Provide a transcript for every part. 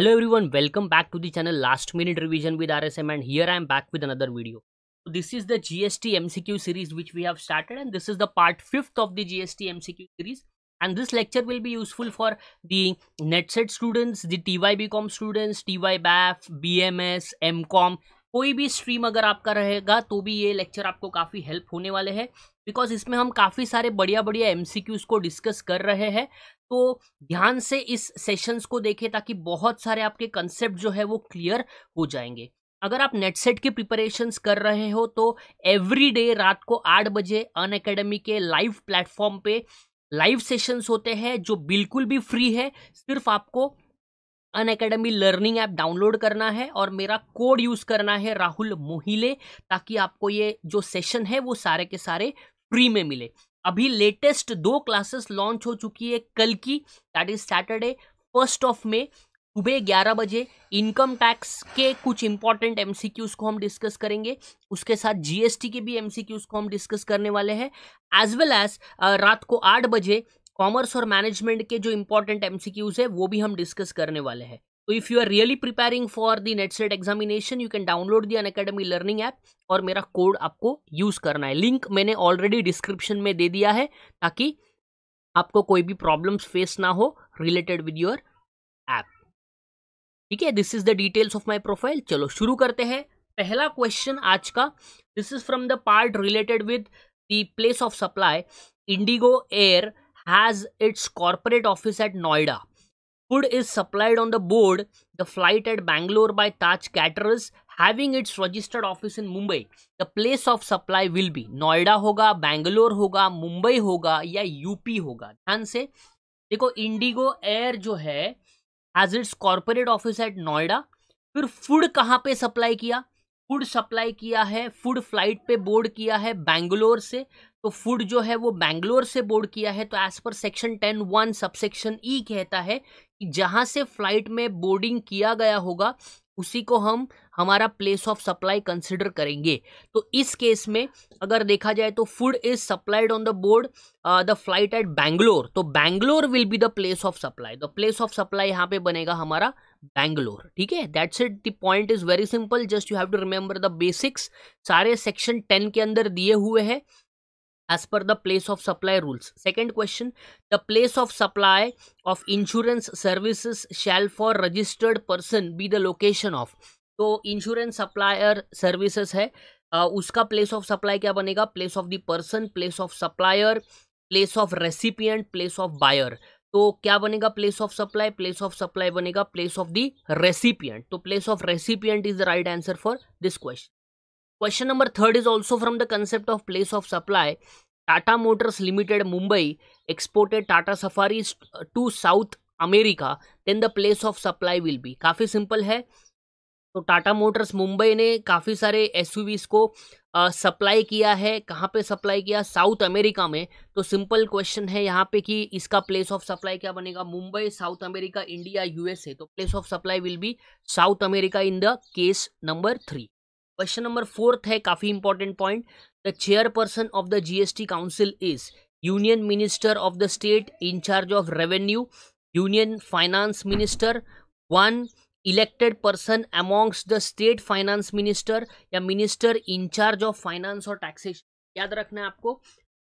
Hello everyone welcome back to the channel last minute revision with RSM and here I am back with another video this is the GST MCQ series which we have started and this is the part fifth of the GST MCQ series and this lecture will be useful for the NET SET students the T students T BAF B M कोई भी stream अगर आपका रहेगा तो भी ये lecture आपको काफ़ी हेल्प होने वाले हैं बिकॉज इसमें हम काफ़ी सारे बढ़िया बढ़िया एम को डिस्कस कर रहे हैं तो ध्यान से इस सेशंस को देखें ताकि बहुत सारे आपके कंसेप्ट जो है वो क्लियर हो जाएंगे अगर आप नेट सेट की प्रिपरेशंस कर रहे हो तो एवरी डे रात को आठ बजे अन अकेडमी के लाइव प्लेटफॉर्म पे लाइव सेशंस होते हैं जो बिल्कुल भी फ्री है सिर्फ आपको Unacademy learning app download करना है और मेरा कोड यूज़ करना है राहुल मोहिले ताकि आपको ये जो सेशन है वो सारे के सारे फ्री में मिले अभी लेटेस्ट दो क्लासेस लॉन्च हो चुकी है कल की that is Saturday first of May सुबह ग्यारह बजे इनकम टैक्स के कुछ इंपॉर्टेंट एम को हम डिस्कस करेंगे उसके साथ जीएसटी के भी एम को हम डिस्कस करने वाले हैं एज वेल एज रात को आठ बजे कॉमर्स और मैनेजमेंट के जो इंपॉर्टेंट एमसीक्यूज है वो भी हम डिस्कस करने वाले हैं तो if you are really preparing for the NET SET examination you can download the Unacademy learning app और मेरा कोड आपको यूज़ करना है लिंक मैंने ऑलरेडी डिस्क्रिप्शन में दे दिया है ताकि आपको कोई भी प्रॉब्लम्स फेस ना हो रिलेटेड विद योर ऐप ठीक है this is the details of my profile चलो शुरू करते हैं पहला क्वेश्चन आज का this is from the part related with the place of supply IndiGo air has its corporate office at Noida. Food is supplied on the board, the flight at Bangalore by Taj Caterers, having its registered office in Mumbai. The place of supply will be Noida होगा बैंगलोर होगा मुंबई होगा या UP होगा ध्यान से देखो Indigo air जो है has its corporate office at Noida फिर फूड कहाँ पे सप्लाई किया फूड सप्लाई किया है फूड फ्लाइट पे बोर्ड किया है बैंगलोर से तो फूड जो है वो बैंगलोर से बोर्ड किया है तो as per section ten one subsection E कहता है कि जहाँ से फ्लाइट में बोर्डिंग किया गया होगा उसी को हम हमारा प्लेस ऑफ सप्लाई कंसिडर करेंगे तो इस केस में अगर देखा जाए तो food is supplied on the board the flight at Bangalore तो Bangalore will be the place of supply the place of supply यहाँ पे बनेगा हमारा बैंगलोर ठीक है that's it the point is very simple just you have to remember the basics सारे section ten के अंदर दिए हुए हैं as per the place of supply rules. Second question, the place of supply of insurance services shall for registered person be the location of. तो insurance supplier services है uh, उसका place of supply क्या बनेगा place of the person place of supplier place of recipient place of buyer तो क्या बनेगा place of supply place of supply बनेगा place of the recipient तो place of recipient is the right answer for this question question number third is also from the concept of place of supply Tata Motors Limited Mumbai exported Tata Safari to South America then the place of supply will be काफ़ी simple है तो Tata Motors Mumbai ने काफ़ी सारे S को supply uh, किया है कहाँ पे सप्लाई किया साउथ अमेरिका में तो सिंपल क्वेश्चन है यहाँ पे कि इसका प्लेस ऑफ सप्लाई क्या बनेगा Mumbai South America India USA तो place of supply will be South America in the case number three question number fourth है काफी important point the chairperson of the GST council is union minister of the state incharge of revenue union finance minister one elected person amongst the state finance minister या minister incharge of finance और taxation याद रखना है आपको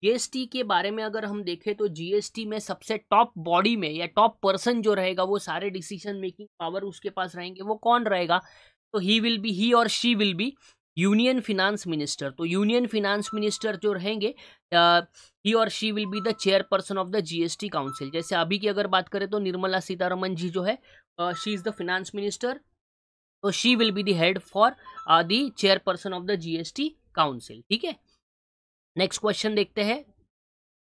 GST के बारे में अगर हम देखें तो जीएसटी में सबसे टॉप बॉडी में या टॉप पर्सन जो रहेगा वो सारे डिसीजन मेकिंग पावर उसके पास रहेंगे वो कौन रहेगा तो ही विल बी ही और she will be union finance minister तो यूनियन फिनांस मिनिस्टर जो रहेंगे ही और she will be the chairperson of the GST council जैसे अभी की अगर बात करें तो निर्मला सीतारमन जी जो है she is the finance minister तो she will be there for the chairperson of the GST council ठीक है नेक्स्ट क्वेश्चन देखते हैं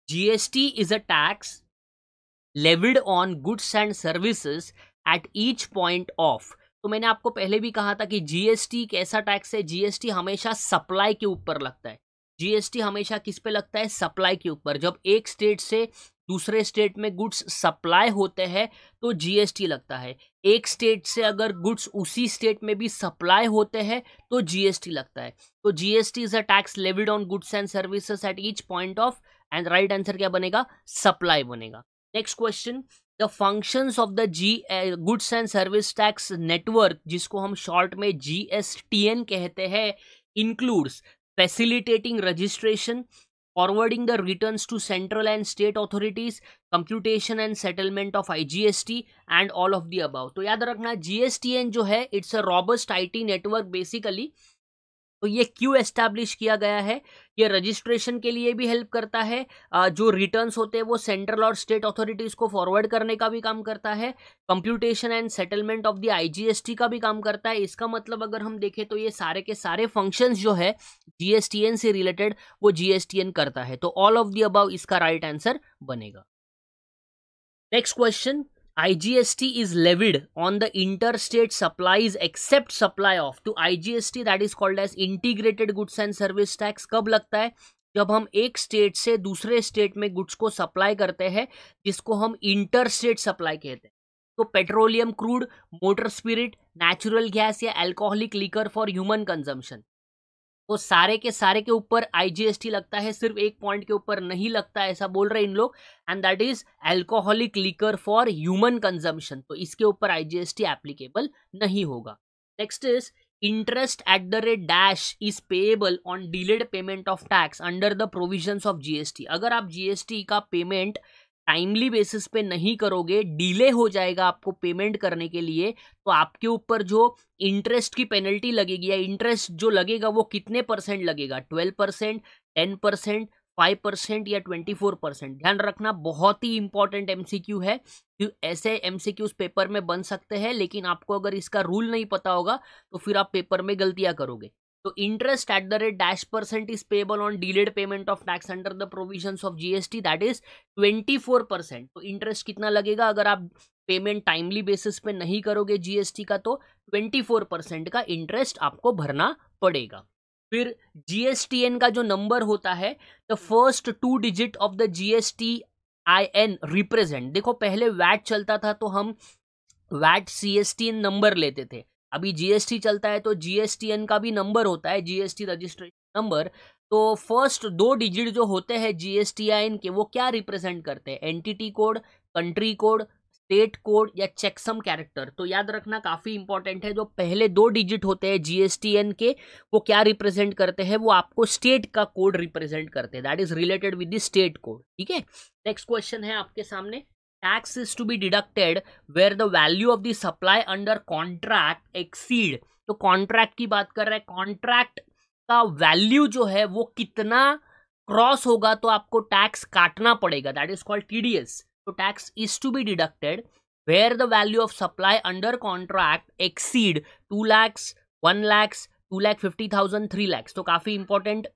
GST is a tax levied on goods and services at each point of तो मैंने आपको पहले भी कहा था कि जीएसटी एक ऐसा टैक्स है जीएसटी हमेशा सप्लाई के ऊपर लगता है जीएसटी हमेशा किस पे लगता है सप्लाई के ऊपर जब एक स्टेट से दूसरे स्टेट में गुड्स सप्लाई होते हैं तो जीएसटी लगता है एक स्टेट से अगर गुड्स उसी स्टेट में भी सप्लाई होते हैं तो जीएसटी लगता है तो GST is a tax levied on goods and services at each point of and right answer क्या बनेगा सप्लाई बनेगा next question the functions of the G goods and service tax network जिसको हम शॉर्ट में जी S T N कहते हैं includes facilitating registration forwarding the return to central and state authorities computation and settlement of I G S T and all of the above तो याद रखना G S T N जो है it's a robust T network basically तो ये क्यों establish किया गया है ये रजिस्ट्रेशन के लिए भी हेल्प करता है जो रिटर्न्स होते हैं वो सेंट्रल और स्टेट अथॉरिटीज़ को फॉरवर्ड करने का भी काम करता है computation and settlement of the IGST का भी काम करता है इसका मतलब अगर हम देखें तो ये सारे के सारे फंक्शंस जो है जीएसटीएन से रिलेटेड वो जीएसटीएन करता है तो ऑल ऑफ द अबाव इसका राइट right आंसर बनेगा next question IGST is levied on the interstate supplies except supply of to IGST that is called as integrated goods and service tax कब लगता है जब हम एक स्टेट से दूसरे स्टेट में गुड्स को सप्लाई करते हैं जिसको हम इंटरस्टेट सप्लाई कहते हैं तो petroleum crude motor spirit natural gas या alcoholic liquor for human consumption वो सारे के सारे के ऊपर आईजीएसटी लगता है सिर्फ एक पॉइंट के ऊपर नहीं लगता ऐसा बोल रहे इन लोग and that is alcoholic liquor for human consumption तो इसके ऊपर आईजीएसटी एप्लीकेबल नहीं होगा next is interest at the rate dash is payable on delayed payment of tax under the provision of GST अगर आप जीएसटी का पेमेंट टाइमली बेसिस पे नहीं करोगे डिले हो जाएगा आपको पेमेंट करने के लिए तो आपके ऊपर जो इंटरेस्ट की पेनल्टी लगेगी या इंटरेस्ट जो लगेगा वो कितने परसेंट लगेगा twelve percent ten percent five percent या ट्वेंटी फोर परसेंट ध्यान रखना बहुत ही इंपॉर्टेंट क्यू है ऐसे एमसीक्यूज पेपर में बन सकते हैं लेकिन आपको अगर इसका रूल नहीं पता होगा तो फिर आप पेपर में गलतियाँ करोगे तो interest at the rate dash percent is payable on delayed payment of tax under the provision of GST that is twenty four percent तो इंटरेस्ट कितना लगेगा अगर आप पेमेंट टाइमली बेसिस पे नहीं करोगे जीएसटी का तो ट्वेंटी फोर परसेंट का इंटरेस्ट आपको भरना पड़ेगा फिर जीएसटीएन का जो नंबर होता है the first two digit of the GST I N represent देखो पहले वैट चलता था तो हम VAT C S T N number लेते थे अभी जीएसटी चलता है तो जीएसटीएन का भी नंबर होता है जीएसटी रजिस्ट्रेशन नंबर तो फर्स्ट दो डिजिट जो होते हैं जीएसटीआईएन के वो क्या रिप्रेजेंट करते हैं entity code country code state code या चेकसम कैरेक्टर तो याद रखना काफ़ी इंपॉर्टेंट है जो पहले दो डिजिट होते हैं जीएसटीएन के वो क्या रिप्रेजेंट करते हैं वो आपको स्टेट का कोड रिप्रेजेंट करते हैं that is related with the state code ठीक है नेक्स्ट क्वेश्चन है आपके सामने tax is to be deducted where the value of the supply under contract exceed तो कॉन्ट्रैक्ट की बात कर रहे हैं कॉन्ट्रैक्ट का वैल्यू जो है वो कितना क्रॉस होगा तो आपको टैक्स काटना पड़ेगा दैट इज कॉल्ड टीडीएस तो tax is to be deducted where the value of supply under contract exceed two lakhs one lakhs two lakh fifty thousand three lakhs तो काफ़ी इंपॉर्टेंट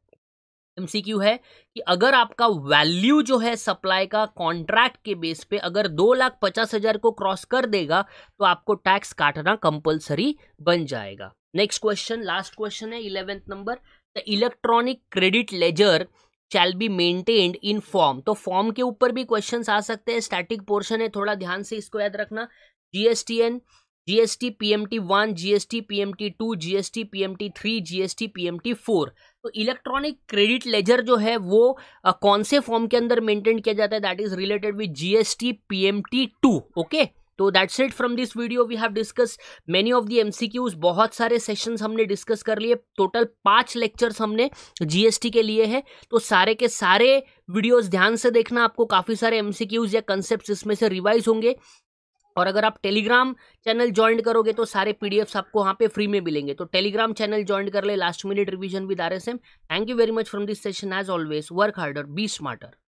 एमसीक्यू है कि अगर आपका वैल्यू जो है सप्लाई का कॉन्ट्रैक्ट के बेस पे अगर दो लाख पचास हजार को क्रॉस कर देगा तो आपको टैक्स काटना कंपलसरी बन जाएगा नेक्स्ट क्वेश्चन लास्ट क्वेश्चन है eleventh number the electronic credit ledger shall be maintained in form तो फॉर्म के ऊपर भी क्वेश्चन आ सकते हैं स्टैटिक पोर्शन है थोड़ा ध्यान से इसको याद रखना GSTN GST PMT one GST PMT two GST PMT three GST PMT four तो इलेक्ट्रॉनिक क्रेडिट लेजर जो है वो आ, कौन से फॉर्म के अंदर मेंटेन किया जाता है that is related with GST PMT two okay तो that's it from this video we have discuss many of the MCQs बहुत सारे सेशंस हमने डिस्कस कर लिए टोटल पांच लेक्चर्स हमने जीएसटी के लिए हैं तो सारे के सारे वीडियोस ध्यान से देखना आपको काफ़ी सारे एमसीक्यूज या कंसेप्ट्स इसमें से रिवाइज होंगे और अगर आप टेलीग्राम चैनल ज्वाइन करोगे तो सारे पीडीएफ्स आपको वहाँ पे फ्री में मिलेंगे तो टेलीग्राम चैनल ज्वाइन कर ले लास्ट मिनट रिवीजन भी दारे same thank you very much from this session as always work harder be smarter